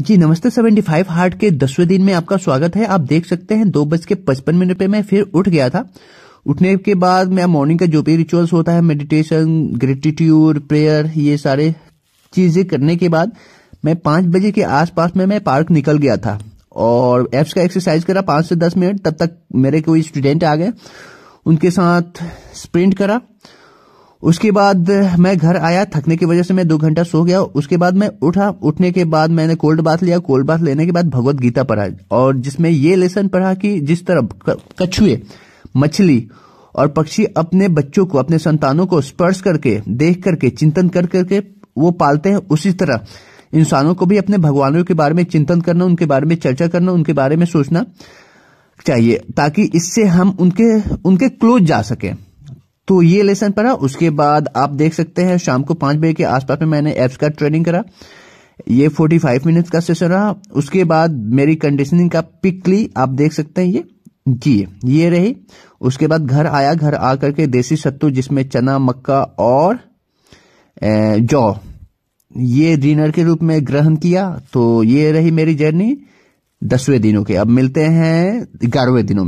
जी नमस्ते 75 हार्ट के दसवें दिन में आपका स्वागत है आप देख सकते हैं दो बज के पचपन मिनट पे मैं फिर उठ गया था उठने के बाद मैं मॉर्निंग का जो भी रिचुअल्स होता है मेडिटेशन ग्रेटिट्यूड प्रेयर ये सारे चीजें करने के बाद मैं पांच बजे के आसपास में मैं पार्क निकल गया था और एप्स का एक्सरसाइज करा पांच से दस मिनट तब तक मेरे कोई स्टूडेंट आ गए उनके साथ स्प्रिंट करा उसके बाद मैं घर आया थकने की वजह से मैं दो घंटा सो गया उसके बाद मैं उठा उठने के बाद मैंने कोल्ड बाथ लिया कोल्ड बाथ लेने के बाद भगवत गीता पढ़ा और जिसमें ये लेसन पढ़ा कि जिस तरह कछुए मछली और पक्षी अपने बच्चों को अपने संतानों को स्पर्श करके देख करके चिंतन कर करके वो पालते हैं उसी तरह इंसानों को भी अपने भगवानों के बारे में चिंतन करना उनके बारे में चर्चा करना उनके बारे में सोचना चाहिए ताकि इससे हम उनके उनके क्लोज जा सकें तो ये लेसन पढ़ा उसके बाद आप देख सकते हैं शाम को पांच बजे के आसपास में मैंने एप्स का ट्रेनिंग करा ये फोर्टी फाइव मिनट्स का सेशन रहा उसके बाद मेरी कंडीशनिंग का पिकली आप देख सकते हैं ये जी ये रही उसके बाद घर आया घर आकर के देसी सत्तू जिसमें चना मक्का और जौ ये डिनर के रूप में ग्रहण किया तो ये रही मेरी जर्नी दसवें दिनों के अब मिलते हैं ग्यारहवें दिनों में